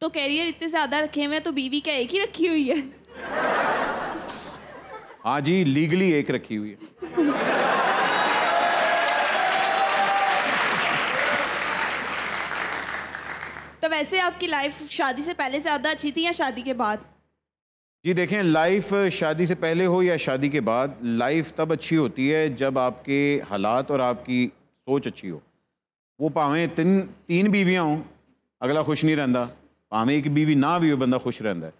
तो कैरियर इतने ज्यादा रखे हुए तो बीवी क्या एक ही रखी हुई है हाँ जी लीगली एक रखी हुई है तो वैसे आपकी लाइफ शादी से पहले ज्यादा अच्छी थी या शादी के बाद जी देखें लाइफ शादी से पहले हो या शादी के बाद लाइफ तब अच्छी होती है जब आपके हालात और आपकी सोच अच्छी हो वो पावें तीन तीन बीवियाँ हों अगला खुश नहीं रहता भावें एक बीवी ना भी हो बंदा खुश रहा है